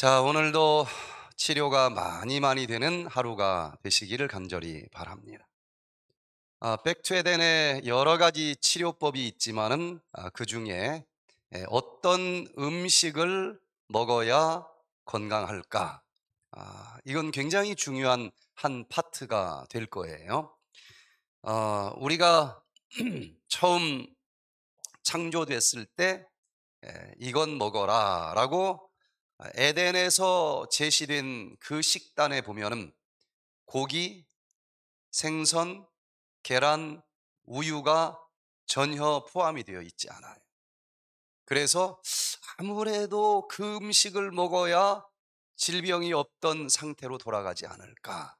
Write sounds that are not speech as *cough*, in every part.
자, 오늘도 치료가 많이 많이 되는 하루가 되시기를 간절히 바랍니다. 아, 백투에덴에 여러 가지 치료법이 있지만은 아, 그 중에 어떤 음식을 먹어야 건강할까? 아, 이건 굉장히 중요한 한 파트가 될 거예요. 어, 우리가 *clears throat* 처음 창조됐을 때 이건 먹어라 라고 에덴에서 제시된 그 식단에 보면은 고기, 생선, 계란, 우유가 전혀 포함이 되어 있지 않아요. 그래서 아무래도 그 음식을 먹어야 질병이 없던 상태로 돌아가지 않을까.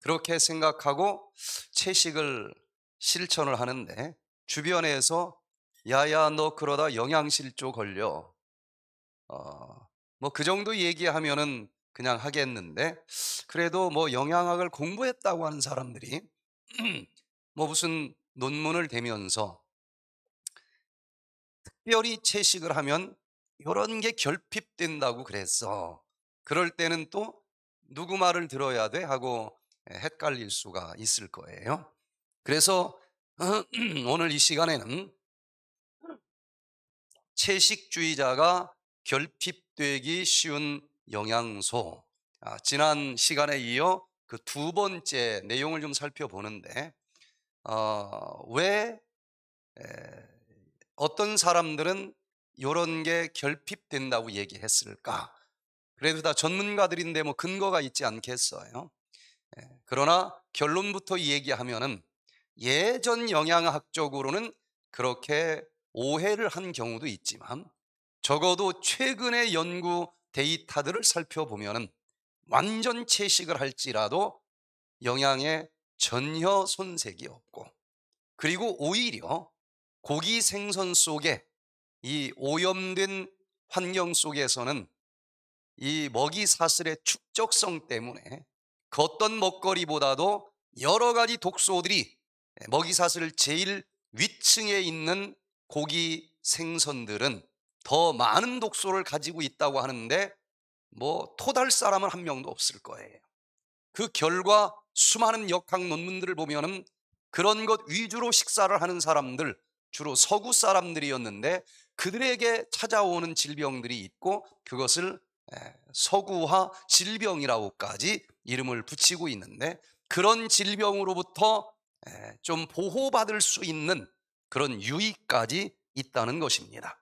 그렇게 생각하고 채식을 실천을 하는데 주변에서 야야 너 그러다 영양실조 걸려. 어, 뭐그 정도 얘기하면은 그냥 하겠는데 그래도 뭐 영양학을 공부했다고 하는 사람들이 *clears throat* 뭐 무슨 논문을 대면서 특별히 채식을 하면 이런 게 결핍된다고 그랬어. 그럴 때는 또 누구 말을 들어야 돼 하고 헷갈릴 수가 있을 거예요. 그래서 어, *clears throat* 오늘 이 시간에는 채식주의자가 결핍 되기 쉬운 영양소. 아, 지난 시간에 이어 그 두 번째 내용을 좀 살펴보는데, 어, 왜, 에, 어떤 사람들은 이런 게 결핍된다고 얘기했을까? 그래도 다 전문가들인데 뭐 근거가 있지 않겠어요. 에, 예, 그러나 결론부터 얘기하면은 예전 영양학적으로는 그렇게 오해를 한 경우도 있지만 적어도 최근의 연구 데이터들을 살펴보면 완전 채식을 할지라도 영양에 전혀 손색이 없고 그리고 오히려 고기 생선 속에 이 오염된 환경 속에서는 이 먹이 사슬의 축적성 때문에 그 어떤 먹거리보다도 여러 가지 독소들이 먹이 사슬 제일 위층에 있는 고기 생선들은 더 많은 독소를 가지고 있다고 하는데 뭐 토달 사람은 한 명도 없을 거예요. 그 결과 수많은 역학 논문들을 보면은 그런 것 위주로 식사를 하는 사람들 주로 서구 사람들이었는데 그들에게 찾아오는 질병들이 있고 그것을 서구화 질병이라고까지 이름을 붙이고 있는데 그런 질병으로부터 좀 보호받을 수 있는 그런 유익까지 있다는 것입니다.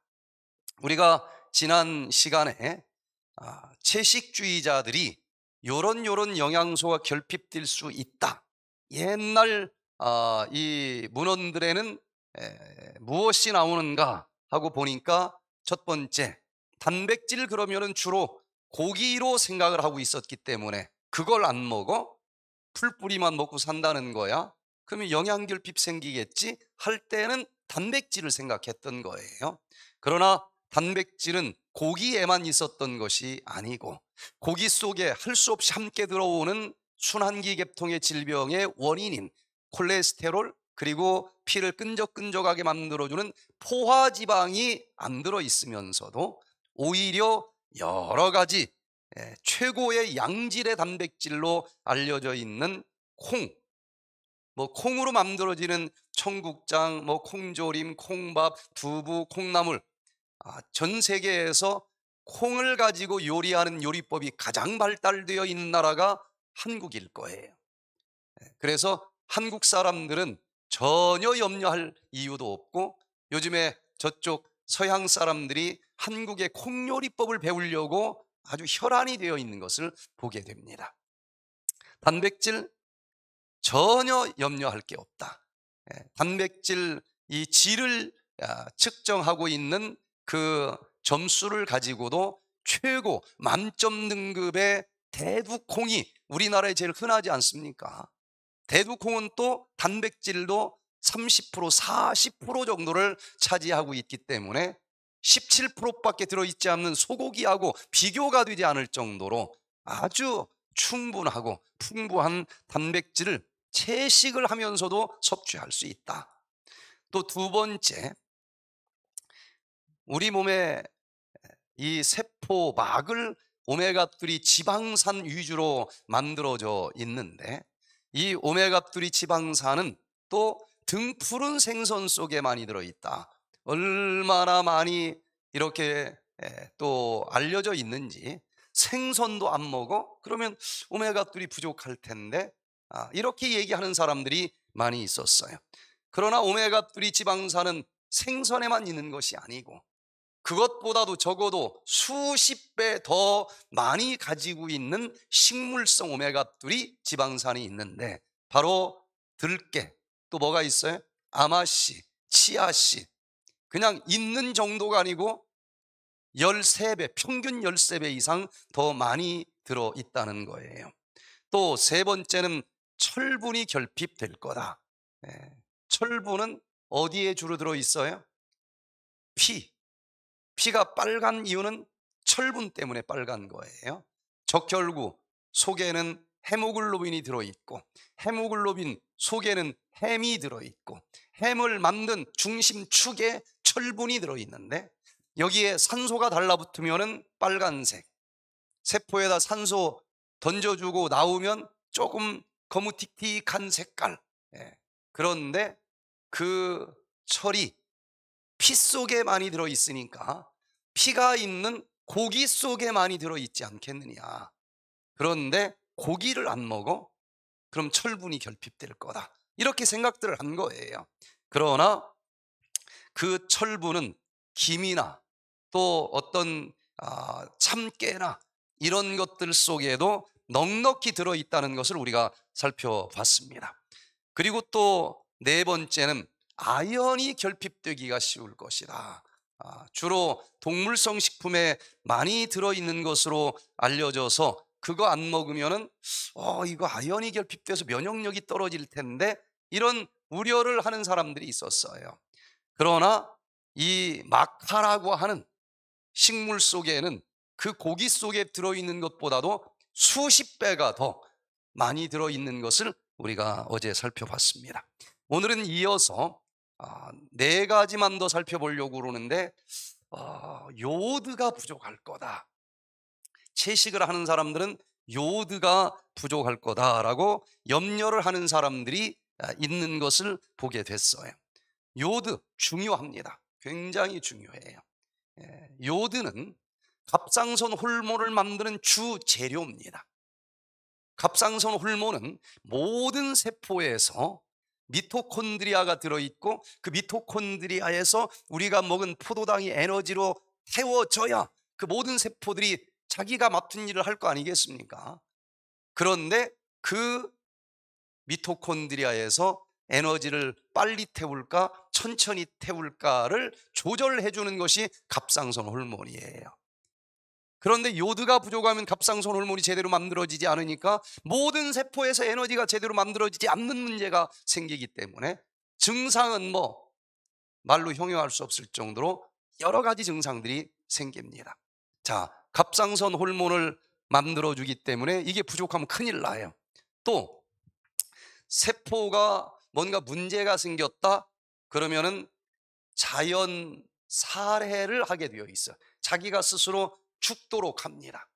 우리가 지난 시간에 아, 채식주의자들이 요런 요런 영양소가 결핍될 수 있다. 옛날 아, 이 문헌들에는 무엇이 나오는가 하고 보니까 첫 번째 단백질 그러면은 주로 고기로 생각을 하고 있었기 때문에 그걸 안 먹어 풀뿌리만 먹고 산다는 거야. 그러면 영양결핍 생기겠지 할 때는 단백질을 생각했던 거예요. 그러나 단백질은 고기에만 있었던 것이 아니고 고기 속에 할 수 없이 함께 들어오는 순환기 계통의 질병의 원인인 콜레스테롤 그리고 피를 끈적끈적하게 만들어주는 포화지방이 안 들어 있으면서도 오히려 여러 가지 예, 최고의 양질의 단백질로 알려져 있는 콩, 뭐 콩으로 만들어지는 청국장, 뭐 콩조림, 콩밥, 두부, 콩나물 아, 전 세계에서 콩을 가지고 요리하는 요리법이 가장 발달되어 있는 나라가 한국일 거예요. 예, 그래서 한국 사람들은 전혀 염려할 이유도 없고 요즘에 저쪽 서양 사람들이 한국의 콩 요리법을 배우려고 아주 혈안이 되어 있는 것을 보게 됩니다. 단백질 전혀 염려할 게 없다. 예, 단백질 이 질을 아, 측정하고 있는 그 점수를 가지고도 최고 만점 등급의 대두콩이 우리나라에 제일 흔하지 않습니까? 대두콩은 또 단백질도 30% 40% 정도를 차지하고 있기 때문에 17%밖에 들어있지 않는 소고기하고 비교가 되지 않을 정도로 아주 충분하고 풍부한 단백질을 채식을 하면서도 섭취할 수 있다. 또 두 번째, 우리 몸에 이 세포막을 오메가3 지방산 위주로 만들어져 있는데 이 오메가3 지방산은 또 등푸른 생선 속에 많이 들어있다. 얼마나 많이 이렇게 예, 또 알려져 있는지 생선도 안 먹어? 그러면 오메가3이 부족할 텐데 아, 이렇게 얘기하는 사람들이 많이 있었어요. 그러나 오메가3 지방산은 생선에만 있는 것이 아니고 그것보다도 적어도 수십 배 더 많이 가지고 있는 식물성 오메가3 지방산이 있는데 바로 들깨 또 뭐가 있어요? 아마씨, 치아씨 그냥 있는 정도가 아니고 13배, 평균 13배 이상 더 많이 들어있다는 거예요 또 세 번째는 철분이 결핍될 거다 예, 철분은 어디에 주로 들어있어요? 피, 피가 빨간 이유는 철분 때문에 빨간 거예요. 적혈구 속에는 헤모글로빈이 들어있고 헤모글로빈 속에는 햄이 들어있고 햄을 만든 중심축에 철분이 들어있는데 여기에 산소가 달라붙으면 빨간색 세포에다 산소 던져주고 나오면 조금 거무틱틱한 색깔 예. 그런데 그 철이 피 속에 많이 들어 있으니까 피가 있는 고기 속에 많이 들어 있지 않겠느냐. 그런데 고기를 안 먹어? 그럼 철분이 결핍될 거다. 이렇게 생각들을 한 거예요. 그러나 그 철분은 김이나 또 어떤 아, 참깨나 이런 것들 속에도 넉넉히 들어 있다는 것을 우리가 살펴봤습니다. 그리고 또 네 번째는 아연이 결핍되기가 쉬울 것이다. 아, 주로 동물성 식품에 많이 들어있는 것으로 알려져서 그거 안먹으면어 이거 아연이 결핍돼서 면역력이 떨어질 텐데 이런 우려를 하는 사람들이 있었어요. 그러나 이 마카라고 하는 식물 속에는 그 고기 속에 들어있는 것보다도 수십 배가 더 많이 들어있는 것을 우리가 어제 살펴봤습니다. 오늘은 이어서 아, 네 가지만 더 살펴보려고 그러는데 어, 요드가 부족할 거다. 채식을 하는 사람들은 요드가 부족할 거다라고 염려를 하는 사람들이 아, 있는 것을 보게 됐어요. 요드 중요합니다. 굉장히 중요해요. 예, 요드는 갑상선 홀모를 만드는 주 재료입니다. 갑상선 홀모는 모든 세포에서 미토콘드리아가 들어있고 그 미토콘드리아에서 우리가 먹은 포도당이 에너지로 태워져야 그 모든 세포들이 자기가 맡은 일을 할 거 아니겠습니까? 그런데 그 미토콘드리아에서 에너지를 빨리 태울까 천천히 태울까를 조절해 주는 것이 갑상선 호르몬이에요. 그런데 요드가 부족하면 갑상선 호르몬이 제대로 만들어지지 않으니까 모든 세포에서 에너지가 제대로 만들어지지 않는 문제가 생기기 때문에 증상은 뭐 말로 형용할 수 없을 정도로 여러 가지 증상들이 생깁니다. 자, 갑상선 호르몬을 만들어주기 때문에 이게 부족하면 큰일 나요. 또 세포가 뭔가 문제가 생겼다 그러면은 자연 살해를 하게 되어 있어. 자기가 스스로 죽도록 합니다.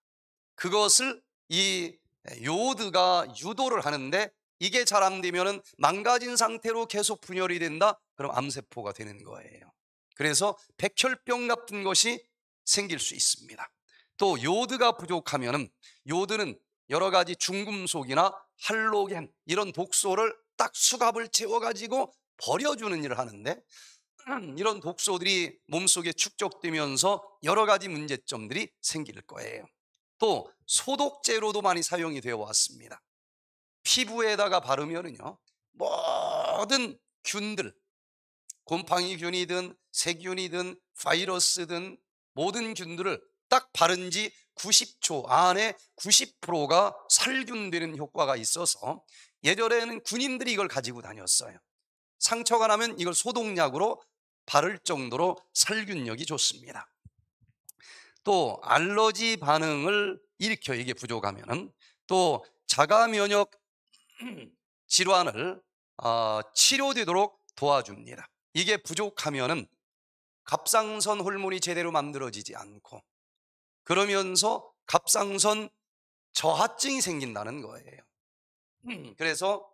그것을 이 요드가 유도를 하는데 이게 잘 안 되면은 망가진 상태로 계속 분열이 된다. 그럼 암세포가 되는 거예요. 그래서 백혈병 같은 것이 생길 수 있습니다. 또 요드가 부족하면은 요드는 여러 가지 중금속이나 할로겐 이런 독소를 딱 수갑을 채워 가지고 버려주는 일을 하는데 *clears throat* 이런 독소들이 몸속에 축적되면서 여러 가지 문제점들이 생길 거예요. 또 소독제로도 많이 사용이 되어 왔습니다. 피부에다가 바르면은요. 모든 균들 곰팡이균이든 세균이든 바이러스든 모든 균들을 딱 바른 지 90초 안에 90%가 살균되는 효과가 있어서 예전에는 군인들이 이걸 가지고 다녔어요. 상처가 나면 이걸 소독약으로 바를 정도로 살균력이 좋습니다. 또 알러지 반응을 일으켜 이게 부족하면은 또 자가 면역 *clears throat* 질환을 어, 치료되도록 도와줍니다. 이게 부족하면은 갑상선 호르몬이 제대로 만들어지지 않고 그러면서 갑상선 저하증이 생긴다는 거예요. *clears throat* 그래서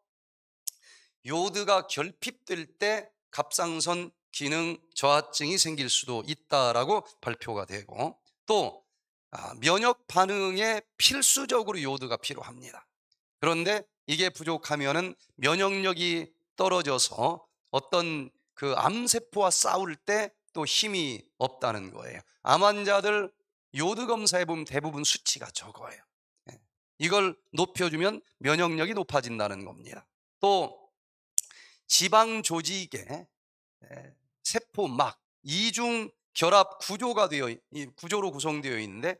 요드가 결핍될 때 갑상선 기능 저하증이 생길 수도 있다라고 발표가 되고 또 아, 면역 반응에 필수적으로 요드가 필요합니다. 그런데 이게 부족하면은 면역력이 떨어져서 어떤 그 암세포와 싸울 때 또 힘이 없다는 거예요. 암 환자들 요드 검사해 보면 대부분 수치가 적어요. 예. 이걸 높여주면 면역력이 높아진다는 겁니다. 또 지방 조직에 예, 세포막 이중 결합 구조가 되어 구조로 구성되어 있는데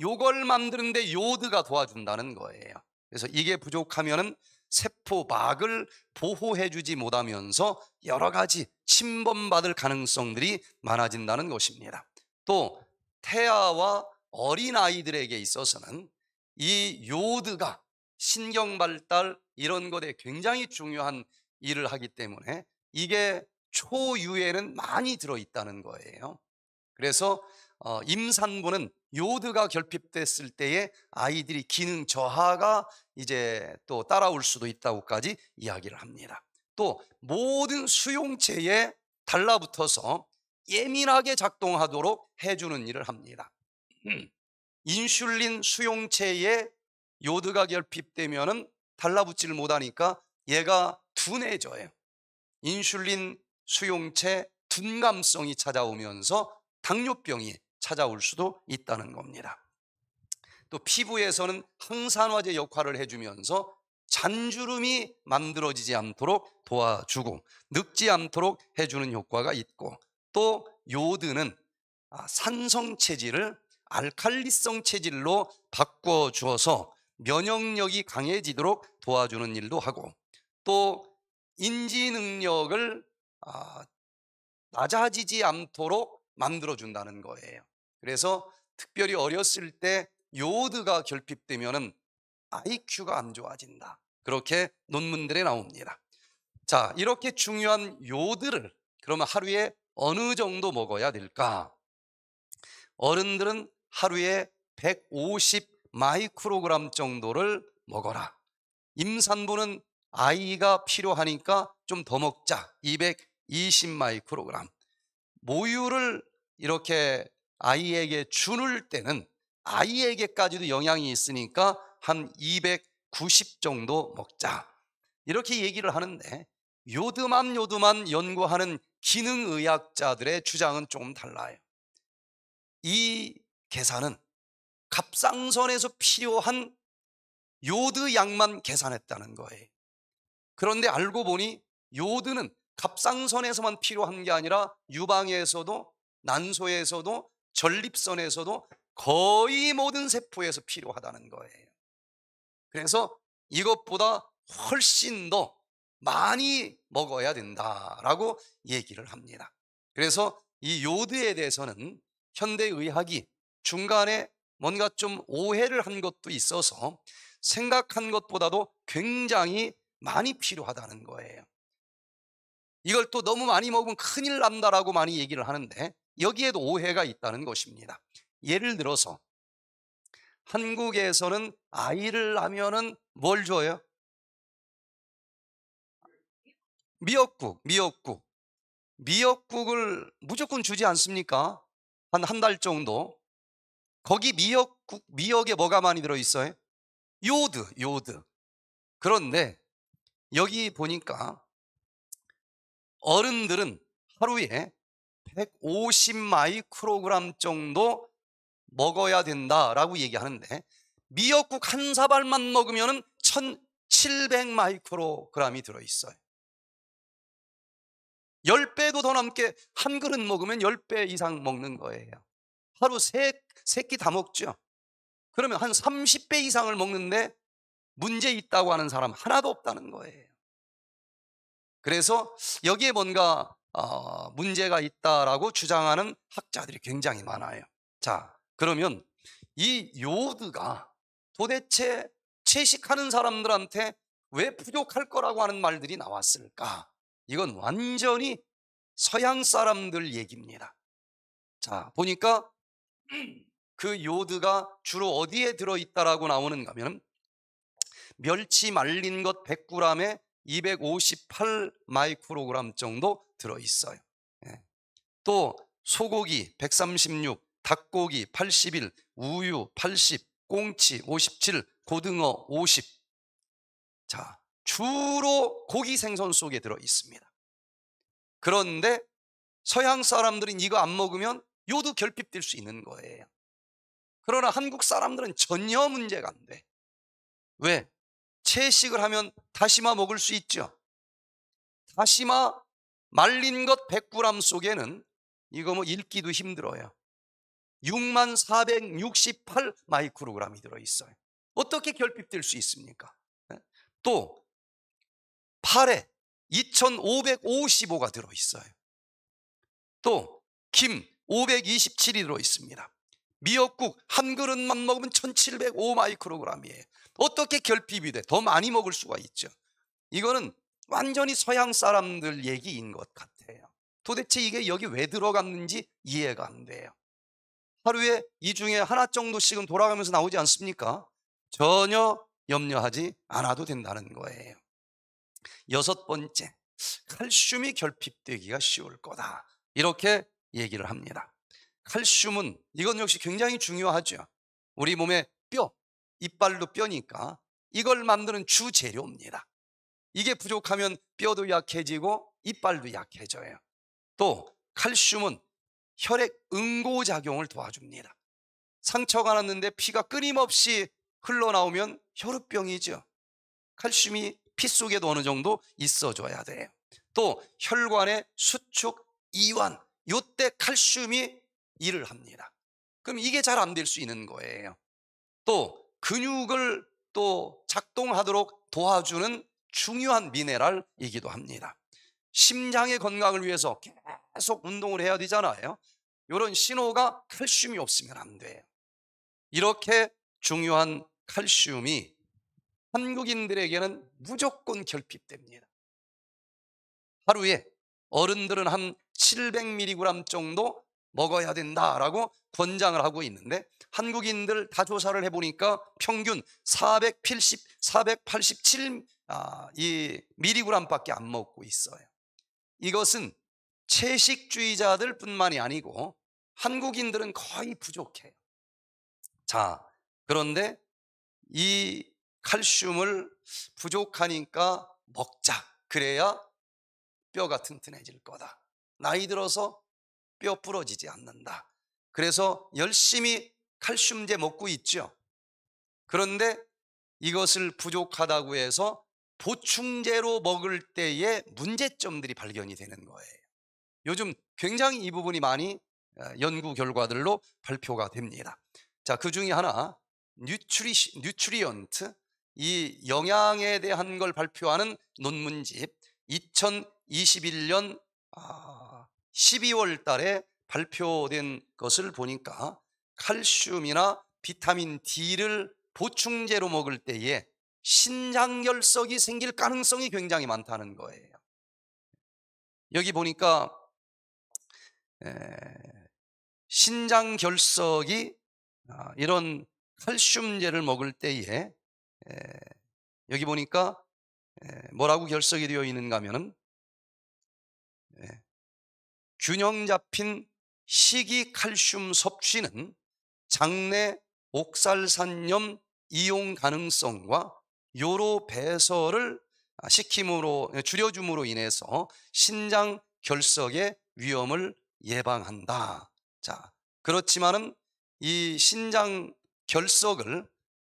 요걸 만드는데 요드가 도와준다는 거예요. 그래서 이게 부족하면은 세포막을 보호해주지 못하면서 여러 가지 침범받을 가능성들이 많아진다는 것입니다. 또 태아와 어린 아이들에게 있어서는 이 요드가 신경 발달 이런 것에 굉장히 중요한 일을 하기 때문에 이게 초유에는 많이 들어있다는 거예요. 그래서 어, 임산부는 요드가 결핍됐을 때에 아이들이 기능 저하가 이제 또 따라올 수도 있다고까지 이야기를 합니다. 또 모든 수용체에 달라붙어서 예민하게 작동하도록 해주는 일을 합니다. 음, 인슐린 수용체에 요드가 결핍되면 달라붙지를 못하니까 얘가 둔해져요. 인슐린 수용체 둔감성이 찾아오면서 당뇨병이 찾아올 수도 있다는 겁니다. 또 피부에서는 항산화제 역할을 해주면서 잔주름이 만들어지지 않도록 도와주고 늙지 않도록 해주는 효과가 있고 또 요드는 아, 산성 체질을 알칼리성 체질로 바꿔주어서 면역력이 강해지도록 도와주는 일도 하고 또 인지 능력을 아, 낮아지지 않도록 만들어준다는 거예요. 그래서 특별히 어렸을 때요드가 결핍되면은 IQ가 안 좋아진다. 그렇게 논문들에 나옵니다. 자, 이렇게 중요한 요드를 그러면 하루에 어느 정도 먹어야 될까? 어른들은 하루에 150 마이크로그램 정도를 먹어라. 임산부는 아이가 필요하니까 좀 더 먹자. 200 20마이크로그램. 모유를 이렇게 아이에게 주는 때는 아이에게까지도 영향이 있으니까 한 290 정도 먹자. 이렇게 얘기를 하는데 요드만 요드만 연구하는 기능의학자들의 주장은 조금 달라요. 이 계산은 갑상선에서 필요한 요드 양만 계산했다는 거예요. 그런데 알고 보니 요드는 갑상선에서만 필요한 게 아니라 유방에서도 난소에서도 전립선에서도 거의 모든 세포에서 필요하다는 거예요. 그래서 이것보다 훨씬 더 많이 먹어야 된다라고 얘기를 합니다. 그래서 이 요드에 대해서는 현대의학이 중간에 뭔가 좀 오해를 한 것도 있어서 생각한 것보다도 굉장히 많이 필요하다는 거예요. 이걸 또 너무 많이 먹으면 큰일 난다라고 많이 얘기를 하는데 여기에도 오해가 있다는 것입니다. 예를 들어서 한국에서는 아이를 낳으면뭘 줘요? 미역국, 미역국. 미역국을 무조건 주지 않습니까? 한 한 달 정도. 거기 미역국, 미역에 뭐가 많이 들어있어요? 요드, 요드. 그런데 여기 보니까 어른들은 하루에 150마이크로그램 정도 먹어야 된다라고 얘기하는데 미역국 한 사발만 먹으면 1700마이크로그램이 들어있어요 10배도 더 넘게 한 그릇 먹으면 10배 이상 먹는 거예요 하루 세, 끼다 먹죠 그러면 한 30배 이상을 먹는데 문제 있다고 하는 사람 하나도 없다는 거예요 그래서 여기에 뭔가 어, 문제가 있다라고 주장하는 학자들이 굉장히 많아요. 자, 그러면 이 요드가 도대체 채식하는 사람들한테 왜 부족할 거라고 하는 말들이 나왔을까? 이건 완전히 서양 사람들 얘기입니다. 자, 보니까 그 요드가 주로 어디에 들어있다라고 나오는가 하면 멸치 말린 것 100g에 258 마이크로그램 정도 들어있어요. 예. 또 소고기 136, 닭고기 81, 우유 80, 꽁치 57, 고등어 50. 자, 주로 고기 생선 속에 들어 있습니다. 그런데 서양 사람들은 이거 안 먹으면 요도 결핍될 수 있는 거예요. 그러나 한국 사람들은 전혀 문제가 안 돼. 왜? 채식을 하면 다시마 먹을 수 있죠. 다시마 말린 것 100g 속에는 이거 뭐 읽기도 힘들어요. 6만 468 마이크로그램이 들어있어요. 어떻게 결핍될 수 있습니까? 예? 또, 팔에 2555가 들어있어요. 또, 김 527이 들어있습니다. 미역국 한 그릇만 먹으면 1705 마이크로그램이에요. 어떻게 결핍이 돼? 더 많이 먹을 수가 있죠. 이거는 완전히 서양 사람들 얘기인 것 같아요. 도대체 이게 여기 왜 들어갔는지 이해가 안 돼요. 하루에 이 중에 하나 정도씩은 돌아가면서 나오지 않습니까? 전혀 염려하지 않아도 된다는 거예요. 여섯 번째, 칼슘이 결핍되기가 쉬울 거다. 이렇게 얘기를 합니다. 칼슘은 이건 역시 굉장히 중요하죠. 우리 몸의 뼈, 이빨도 뼈니까 이걸 만드는 주재료입니다. 이게 부족하면 뼈도 약해지고 이빨도 약해져요. 또 칼슘은 혈액 응고작용을 도와줍니다. 상처가 났는데 피가 끊임없이 흘러나오면 혈우병이죠. 칼슘이 피 속에도 어느 정도 있어줘야 돼요. 또 혈관의 수축, 이완, 요때 칼슘이 일을 합니다. 그럼 이게 잘 안 될 수 있는 거예요. 또 근육을 또 작동하도록 도와주는 중요한 미네랄이기도 합니다. 심장의 건강을 위해서 계속 운동을 해야 되잖아요. 이런 신호가 칼슘이 없으면 안 돼요. 이렇게 중요한 칼슘이 한국인들에게는 무조건 결핍됩니다. 하루에 어른들은 한 700mg 정도 먹어야 된다라고 권장을 하고 있는데 한국인들 다 조사를 해보니까 평균 480, 487 아, 이 미리그램밖에 안 먹고 있어요. 이것은 채식주의자들 뿐만이 아니고 한국인들은 거의 부족해요. 자, 그런데 이 칼슘을 부족하니까 먹자. 그래야 뼈가 튼튼해질 거다. 나이 들어서 뼈 부러지지 않는다. 그래서 열심히 칼슘제 먹고 있죠. 그런데 이것을 부족하다고 해서 보충제로 먹을 때의 문제점들이 발견이 되는 거예요. 요즘 굉장히 이 부분이 많이 어, 연구 결과들로 발표가 됩니다. 자, 그 중에 하나 뉴트리 뉴트리언트 이 영양에 대한 걸 발표하는 논문집 2021년 12월 달에 발표된 것을 보니까 칼슘이나 비타민 D를 보충제로 먹을 때에 신장결석이 생길 가능성이 굉장히 많다는 거예요. 여기 보니까 신장결석이 아, 이런 칼슘제를 먹을 때에 여기 보니까 뭐라고 결석이 되어 있는가 하면은 균형 잡힌 식이 칼슘 섭취는 장내 옥살산염 이용 가능성과 요로 배설을 시킴으로 아, 줄여줌으로 인해서 신장 결석의 위험을 예방한다. 자, 그렇지만은 이 신장 결석을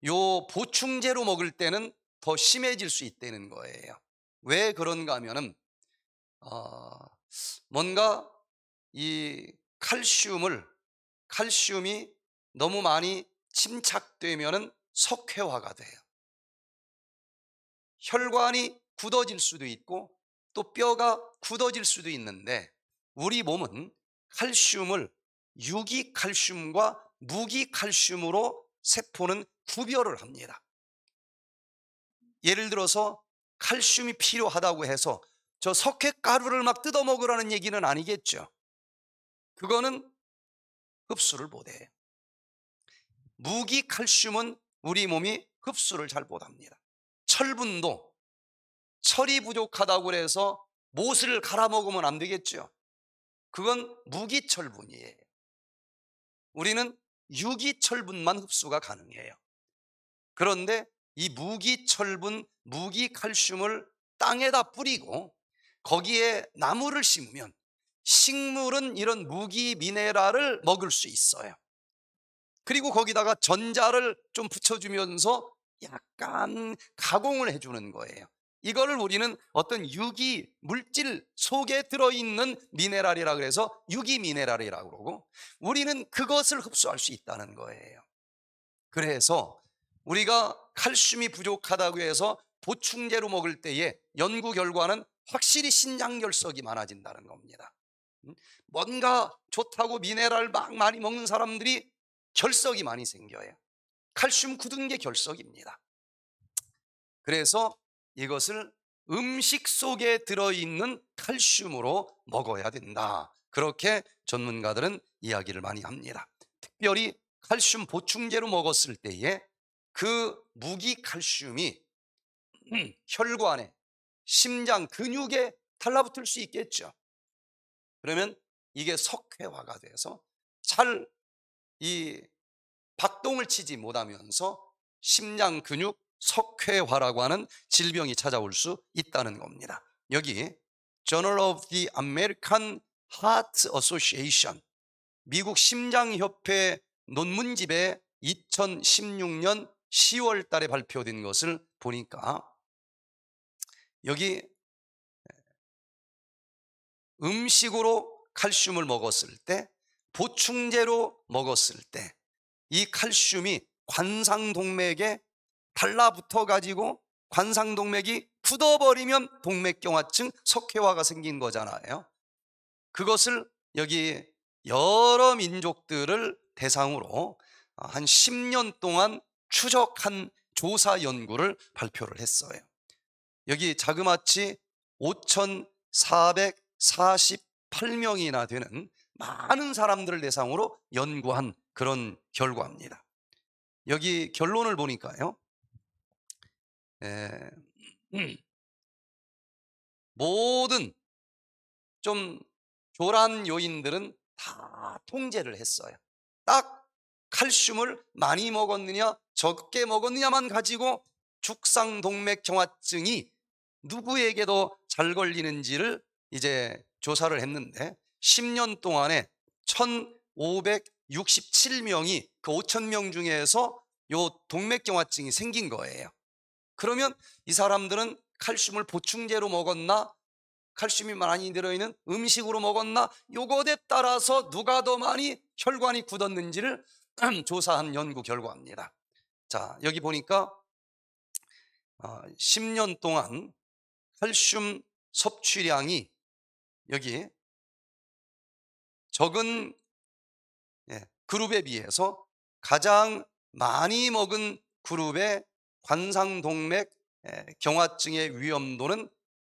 요 보충제로 먹을 때는 더 심해질 수 있다는 거예요. 왜 그런가 하면은 어, 뭔가 이 칼슘을 칼슘이 너무 많이 침착되면은 석회화가 돼요. 혈관이 굳어질 수도 있고 또 뼈가 굳어질 수도 있는데 우리 몸은 칼슘을 유기 칼슘과 무기 칼슘으로 세포는 구별을 합니다. 예를 들어서 칼슘이 필요하다고 해서 저 석회가루를 막 뜯어먹으라는 얘기는 아니겠죠. 그거는 흡수를 못해. 무기 칼슘은 우리 몸이 흡수를 잘 못합니다. 철분도 철이 부족하다고 해서 못을 갈아먹으면 안 되겠죠. 그건 무기철분이에요. 우리는 유기철분만 흡수가 가능해요. 그런데 이 무기철분, 무기칼슘을 땅에다 뿌리고 거기에 나무를 심으면 식물은 이런 무기 미네랄을 먹을 수 있어요. 그리고 거기다가 전자를 좀 붙여주면서 약간 가공을 해주는 거예요. 이거를 우리는 어떤 유기 물질 속에 들어있는 미네랄이라 고해서 유기 미네랄이라고 그러고 우리는 그것을 흡수할 수 있다는 거예요. 그래서 우리가 칼슘이 부족하다고 해서 보충제로 먹을 때에 연구 결과는 확실히 신장결석이 많아진다는 겁니다. 뭔가 좋다고 미네랄 막 많이 먹는 사람들이 결석이 많이 생겨요. 칼슘 굳은 게 결석입니다. 그래서 이것을 음식 속에 들어있는 칼슘으로 먹어야 된다. 그렇게 전문가들은 이야기를 많이 합니다. 특별히 칼슘 보충제로 먹었을 때에 그 무기 칼슘이 음, 혈관에 심장 근육에 달라붙을 수 있겠죠. 그러면 이게 석회화가 돼서 잘이 박동을 치지 못하면서 심장 근육 석회화라고 하는 질병이 찾아올 수 있다는 겁니다. 여기 Journal of the American Heart Association 미국 심장협회 논문집에 2016년 10월 달에 발표된 것을 보니까 여기 음식으로 칼슘을 먹었을 때 보충제로 먹었을 때 이 칼슘이 관상동맥에 달라붙어 가지고 관상동맥이 굳어버리면 동맥경화증 석회화가 생긴 거잖아요 그것을 여기 여러 민족들을 대상으로 어, 한 10년 동안 추적한 조사 연구를 발표를 했어요 여기 자그마치 5,400 48명이나 되는 많은 사람들을 대상으로 연구한 그런 결과입니다. 여기 결론을 보니까요. 에, 음, 모든 좀 조란 요인들은 다 통제를 했어요. 딱 칼슘을 많이 먹었느냐 적게 먹었느냐만 가지고 죽상동맥경화증이 누구에게도 잘 걸리는지를 이제 조사를 했는데 10년 동안에 1,567명이 그5천명 중에서 요 동맥경화증이 생긴 거예요. 그러면 이 사람들은 칼슘을 보충제로 먹었나 칼슘이 많이 들어있는 음식으로 먹었나 요것에 따라서 누가 더 많이 혈관이 굳었는지를 *clears throat* 조사한 연구 결과입니다. 자 여기 보니까 10년 어, 동안 칼슘 섭취량이 여기 적은 예, 그룹에 비해서 가장 많이 먹은 그룹의 관상동맥 예, 경화증의 위험도는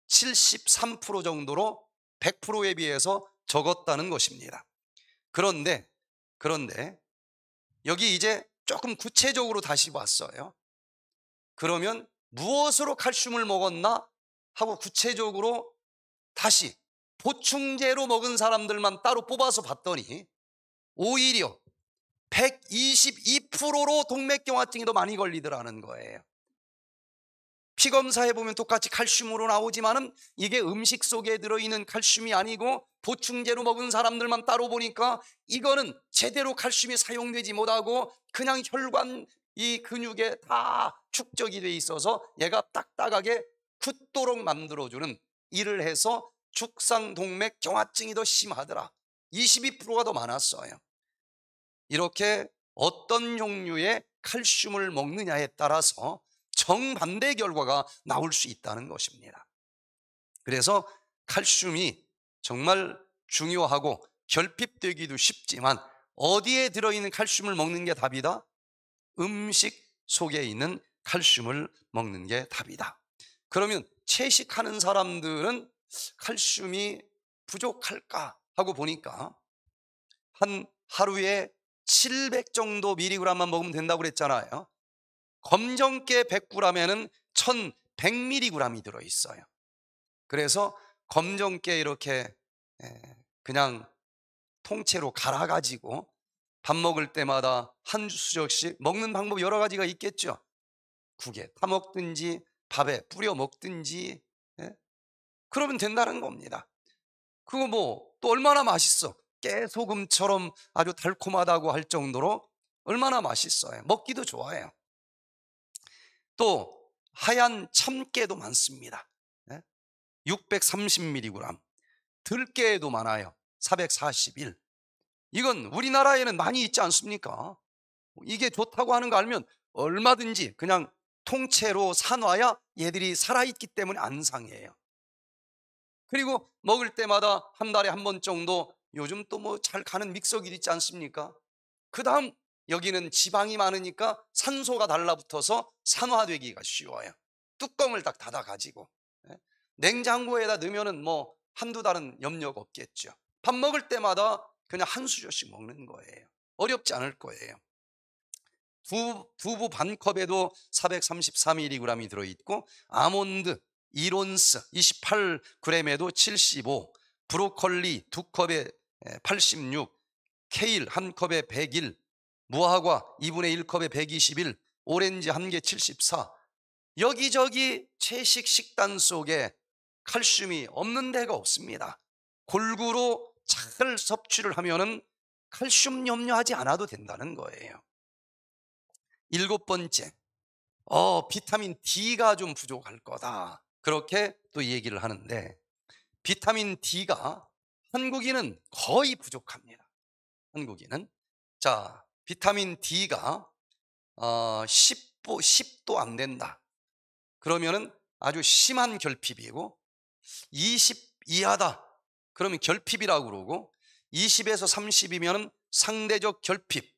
73% 정도로 100%에 비해서 적었다는 것입니다. 그런데 그런데 여기 이제 조금 구체적으로 다시 봤어요. 그러면 무엇으로 칼슘을 먹었나 하고 구체적으로 다시 보충제로 먹은 사람들만 따로 뽑아서 봤더니 오히려 122%로 동맥경화증이 더 많이 걸리더라는 거예요. 피검사해 보면 똑같이 칼슘으로 나오지만은 이게 음식 속에 들어있는 칼슘이 아니고 보충제로 먹은 사람들만 따로 보니까 이거는 제대로 칼슘이 사용되지 못하고 그냥 혈관 이 근육에 다 축적이 돼 있어서 얘가 딱딱하게 굳도록 만들어주는 일을 해서 축상동맥 경화증이 더 심하더라. 22%가 더 많았어요. 이렇게 어떤 종류의 칼슘을 먹느냐에 따라서 정반대 결과가 나올 수 있다는 것입니다. 그래서 칼슘이 정말 중요하고 결핍되기도 쉽지만 어디에 들어있는 칼슘을 먹는 게 답이다? 음식 속에 있는 칼슘을 먹는 게 답이다. 그러면 채식하는 사람들은 칼슘이 부족할까 하고 보니까 한 하루에 700 정도 미리그램만 먹으면 된다고 그랬잖아요. 검정깨 100g에는 1100mg이 들어있어요. 그래서 검정깨 이렇게 예, 그냥 통째로 갈아가지고 밥 먹을 때마다 한 수저씩 먹는 방법 여러 가지가 있겠죠. 국에 타먹든지 밥에 뿌려 먹든지 그러면 된다는 겁니다. 그거 뭐 또 얼마나 맛있어? 깨소금처럼 아주 달콤하다고 할 정도로 얼마나 맛있어요. 먹기도 좋아요. 또 하얀 참깨도 많습니다. 630mg. 예? 들깨도 많아요. 441. 이건 우리나라에는 많이 있지 않습니까? 이게 좋다고 하는 거 알면 얼마든지 그냥 통째로 사놔야 얘들이 살아있기 때문에 안 상해요. 그리고 먹을 때마다 한 달에 한 번 정도 요즘 또 뭐 잘 가는 믹서기 있지 않습니까? 그 다음 여기는 지방이 많으니까 산소가 달라붙어서 산화되기가 쉬워요. 뚜껑을 딱 닫아가지고. 예? 냉장고에다 넣으면 뭐 한두 달은 염려가 없겠죠. 밥 먹을 때마다 그냥 한 수저씩 먹는 거예요. 어렵지 않을 거예요. 두부, 두부 반 컵에도 433mg이 들어있고 아몬드, 이론스 28g에도 75, 브로콜리 2컵에 86, 케일 1컵에 101, 무화과 2분의 1컵에 121, 오렌지 1개 74. 여기저기 채식 식단 속에 칼슘이 없는 데가 없습니다. 골고루 잘 섭취를 하면은 칼슘 염려하지 않아도 된다는 거예요. 일곱 번째, 어, 비타민 D가 좀 부족할 거다. 그렇게 또 얘기를 하는데 비타민 D가 한국인은 거의 부족합니다. 한국인은 자 비타민 D가 어, 10도 10도 안 된다. 그러면은 아주 심한 결핍이고 20 이하다. 그러면 결핍이라고 그러고 20에서 3 0이면 상대적 결핍.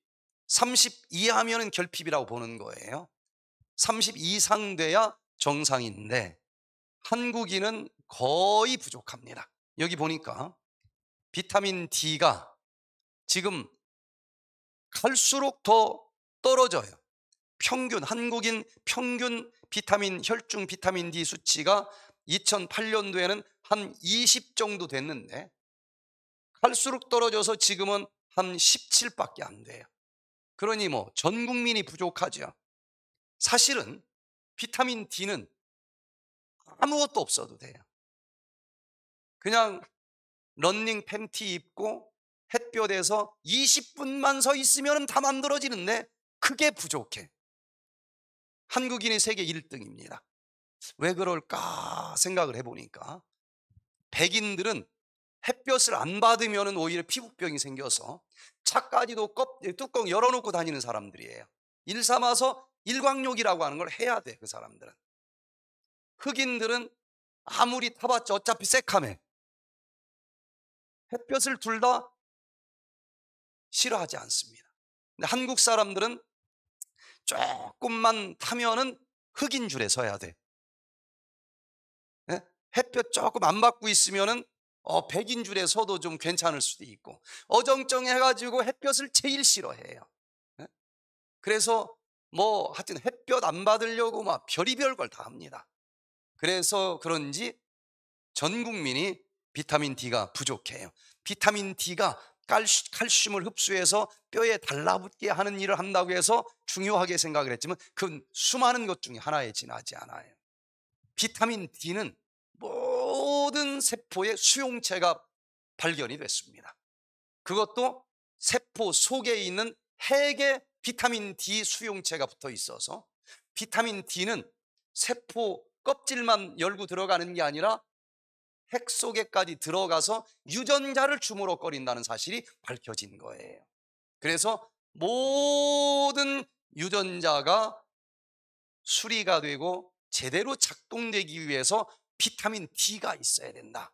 30 이하면은 결핍이라고 보는 거예요. 30 이상 돼야 정상인데 한국인은 거의 부족합니다. 여기 보니까 비타민 D가 지금 갈수록 더 떨어져요. 평균 한국인 평균 비타민 혈중 비타민 D 수치가 2008년도에는 한 20 정도 됐는데 갈수록 떨어져서 지금은 한 17밖에 안 돼요. 그러니 뭐 전 국민이 부족하죠. 사실은 비타민 D는 아무것도 없어도 돼요. 그냥 런닝 팬티 입고 햇볕에서 20분만 서 있으면 다 만들어지는데 크게 부족해. 한국인이 세계 1등입니다. 왜 그럴까 생각을 해보니까 백인들은 햇볕을 안 받으면 오히려 피부병이 생겨서 차까지도 껍, 뚜껑 열어놓고 다니는 사람들이에요. 일 삼아서 일광욕이라고 하는 걸 해야 돼, 그 사람들은. 흑인들은 아무리 타봤자 어차피 새카매. 햇볕을 둘 다 싫어하지 않습니다. 근데 한국 사람들은 조금만 타면은 흑인 줄에 서야 돼. 예? 햇볕 조금 안 받고 있으면은 어, 백인 줄에 서도 좀 괜찮을 수도 있고 어정쩡해가지고 햇볕을 제일 싫어해요. 예? 그래서 뭐 하여튼 햇볕 안 받으려고 막 별의별 걸 다 합니다. 그래서 그런지 전 국민이 비타민 D가 부족해요. 비타민 D가 칼슘을 흡수해서 뼈에 달라붙게 하는 일을 한다고 해서 중요하게 생각을 했지만 그 수많은 것 중에 하나에 지나지 않아요. 비타민 D는 모든 세포의 수용체가 발견이 됐습니다. 그것도 세포 속에 있는 핵에 비타민 D 수용체가 붙어 있어서 비타민 D는 세포 껍질만 열고 들어가는 게 아니라 핵 속에까지 들어가서 유전자를 주무럭거린다는 사실이 밝혀진 거예요. 그래서 모든 유전자가 수리가 되고 제대로 작동되기 위해서 비타민 D가 있어야 된다.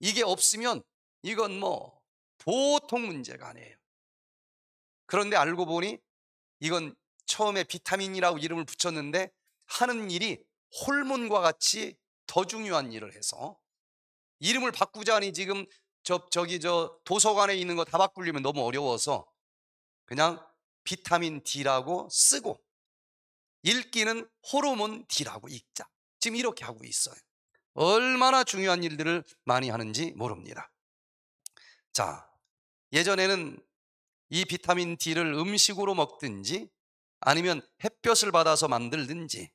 이게 없으면 이건 뭐 보통 문제가 아니에요. 그런데 알고 보니 이건 처음에 비타민이라고 이름을 붙였는데 하는 일이 홀몬과 같이 더 중요한 일을 해서 이름을 바꾸자니 지금 저, 저기 저 도서관에 있는 거 다 바꾸려면 너무 어려워서 그냥 비타민 D라고 쓰고 읽기는 호르몬 D라고 읽자. 지금 이렇게 하고 있어요. 얼마나 중요한 일들을 많이 하는지 모릅니다. 자, 예전에는 이 비타민 D를 음식으로 먹든지 아니면 햇볕을 받아서 만들든지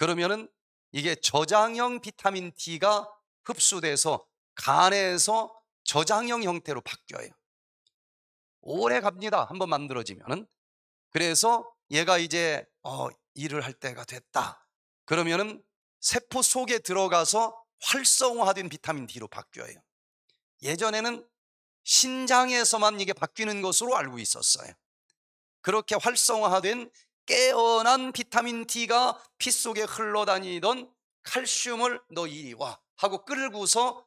그러면은 이게 저장형 비타민 D가 흡수돼서 간에서 저장형 형태로 바뀌어요. 오래 갑니다. 한번 만들어지면은. 그래서 얘가 이제 어, 일을 할 때가 됐다. 그러면은 세포 속에 들어가서 활성화된 비타민 D로 바뀌어요. 예전에는 신장에서만 이게 바뀌는 것으로 알고 있었어요. 그렇게 활성화된 깨어난 비타민 D가 피 속에 흘러다니던 칼슘을 너 이리 와 하고 끌고서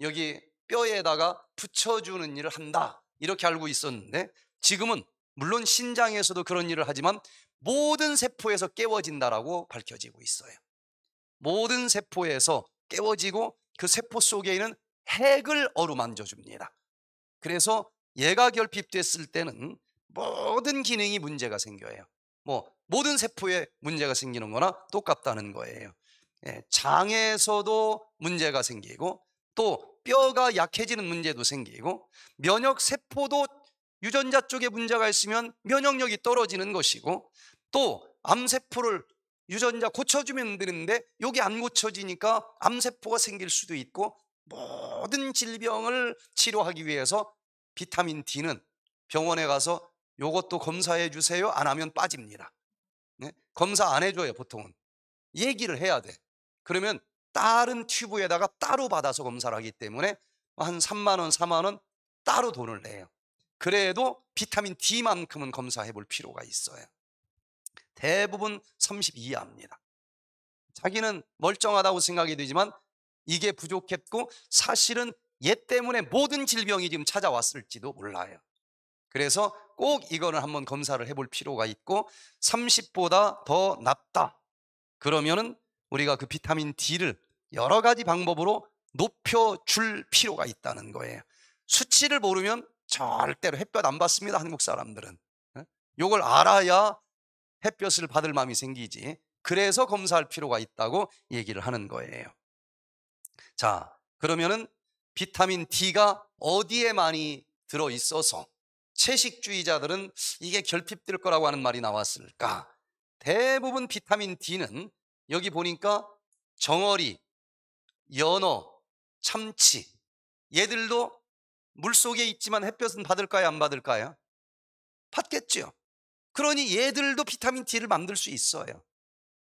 여기 뼈에다가 붙여주는 일을 한다 이렇게 알고 있었는데 지금은 물론 신장에서도 그런 일을 하지만 모든 세포에서 깨워진다라고 밝혀지고 있어요 모든 세포에서 깨워지고 그 세포 속에 있는 핵을 어루만져 줍니다 그래서 얘가 결핍됐을 때는 모든 기능이 문제가 생겨요 뭐 모든 세포에 문제가 생기는 거나 똑같다는 거예요. 예, 장에서도 문제가 생기고 또 뼈가 약해지는 문제도 생기고 면역 세포도 유전자 쪽에 문제가 있으면 면역력이 떨어지는 것이고 또 암세포를 유전자 고쳐주면 되는데 여기 안 고쳐지니까 암세포가 생길 수도 있고 모든 질병을 치료하기 위해서 비타민 D는 병원에 가서 요것도 검사해 주세요. 안 하면 빠집니다. 네? 검사 안 해줘요, 보통은. 얘기를 해야 돼. 그러면 다른 튜브에다가 따로 받아서 검사를 하기 때문에 한 3만원, 4만원 따로 돈을 내요. 그래도 비타민 D만큼은 검사해 볼 필요가 있어요. 대부분 3 2이입니다 자기는 멀쩡하다고 생각이 되지만 이게 부족했고 사실은 얘 때문에 모든 질병이 지금 찾아왔을지도 몰라요. 그래서 꼭 이거는 한번 검사를 해볼 필요가 있고 30보다 더 낮다 그러면은 우리가 그 비타민 D를 여러 가지 방법으로 높여줄 필요가 있다는 거예요 수치를 모르면 절대로 햇볕 안 받습니다 한국 사람들은 이걸 알아야 햇볕을 받을 마음이 생기지 그래서 검사할 필요가 있다고 얘기를 하는 거예요 자 그러면은 비타민 D가 어디에 많이 들어있어서 채식주의자들은 이게 결핍될 거라고 하는 말이 나왔을까? 대부분 비타민 D는 여기 보니까 정어리, 연어, 참치 얘들도 물속에 있지만 햇볕은 받을까요 안 받을까요? 받겠죠 그러니 얘들도 비타민 D를 만들 수 있어요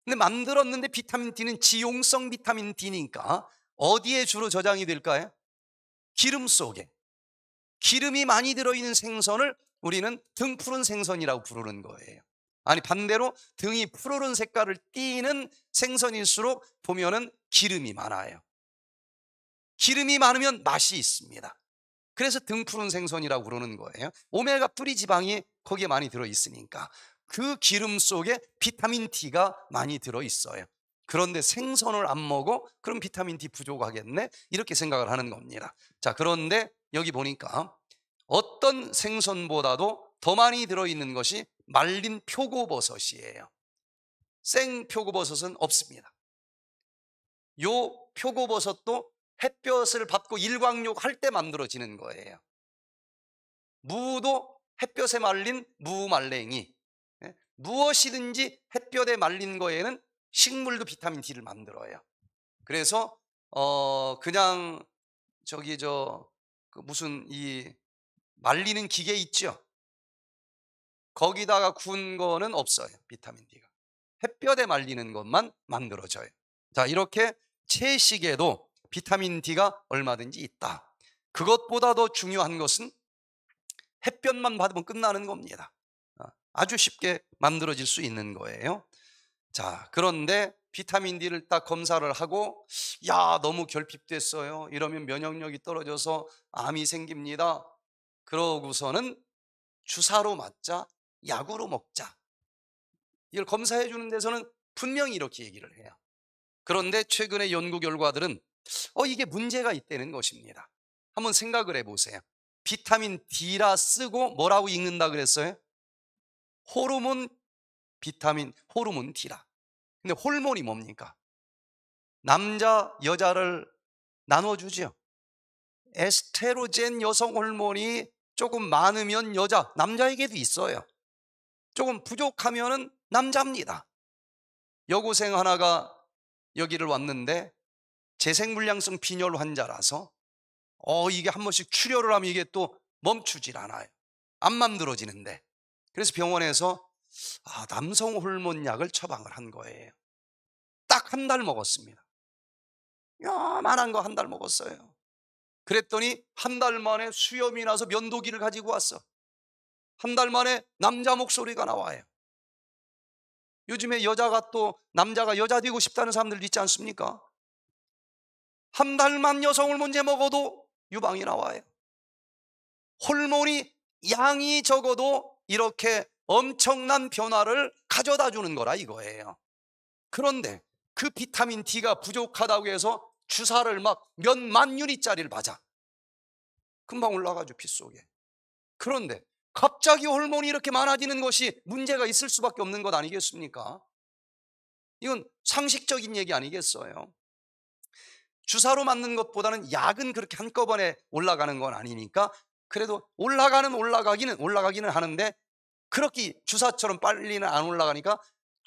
근데 만들었는데 비타민 D는 지용성 비타민 D니까 어디에 주로 저장이 될까요? 기름 속에 기름이 많이 들어있는 생선을 우리는 등 푸른 생선이라고 부르는 거예요. 아니 반대로 등이 푸르른 색깔을 띠는 생선일수록 보면은 기름이 많아요. 기름이 많으면 맛이 있습니다. 그래서 등 푸른 생선이라고 부르는 거예요. 오메가 3 지방이 거기에 많이 들어 있으니까 그 기름 속에 비타민 D가 많이 들어 있어요. 그런데 생선을 안 먹어? 그럼 비타민 D 부족하겠네? 이렇게 생각을 하는 겁니다. 자, 그런데 여기 보니까 어떤 생선보다도 더 많이 들어있는 것이 말린 표고버섯이에요. 생 표고버섯은 없습니다. 요 표고버섯도 햇볕을 받고 일광욕할 때 만들어지는 거예요. 무도 햇볕에 말린 무말랭이. 예? 무엇이든지 햇볕에 말린 거에는 식물도 비타민 D를 만들어요. 그래서 어 그냥 저기 저그 무슨 이 말리는 기계 있죠? 거기다가 군 거는 없어요. 비타민 D가. 햇볕에 말리는 것만 만들어져요. 자, 이렇게 채식에도 비타민 D가 얼마든지 있다. 그것보다 더 중요한 것은 햇볕만 받으면 끝나는 겁니다. 아, 아주 쉽게 만들어질 수 있는 거예요. 자, 그런데 비타민 D를 딱 검사를 하고 야 너무 결핍됐어요 이러면 면역력이 떨어져서 암이 생깁니다 그러고서는 주사로 맞자 약으로 먹자 이걸 검사해 주는 데서는 분명히 이렇게 얘기를 해요 그런데 최근의 연구 결과들은 어 이게 문제가 있다는 것입니다 한번 생각을 해보세요 비타민 D라 쓰고 뭐라고 읽는다 그랬어요? 호르몬 비타민 호르몬 D라 근데 홀몬이 뭡니까? 남자, 여자를 나눠주죠 에스테로젠 여성 호르몬이 조금 많으면 여자, 남자에게도 있어요. 조금 부족하면 남자입니다. 여고생 하나가 여기를 왔는데 재생불량성 빈혈 환자라서 어 이게 한 번씩 출혈을 하면 이게 또 멈추질 않아요. 안 만들어지는데. 그래서 병원에서 아, 남성 호르몬 약을 처방을 한 거예요. 딱한달 먹었습니다. 요만한 거 한 달 먹었어요. 그랬더니 한 달 만에 수염이 나서 면도기를 가지고 왔어. 한 달 만에 남자 목소리가 나와요. 요즘에 여자가 또 남자가 여자 되고 싶다는 사람들 있지 않습니까? 한 달만 여성을 문제 먹어도 유방이 나와요. 홀몬이 양이 적어도 이렇게 엄청난 변화를 가져다 주는 거라 이거예요. 그런데 그 비타민 D가 부족하다고 해서 주사를 막 몇 만 유리짜리를 맞아. 금방 올라가죠, 피 속에. 그런데 갑자기 호르몬이 이렇게 많아지는 것이 문제가 있을 수밖에 없는 것 아니겠습니까? 이건 상식적인 얘기 아니겠어요? 주사로 맞는 것보다는 약은 그렇게 한꺼번에 올라가는 건 아니니까 그래도 올라가는 올라가기는 올라가기는 하는데 그렇게 주사처럼 빨리는 안 올라가니까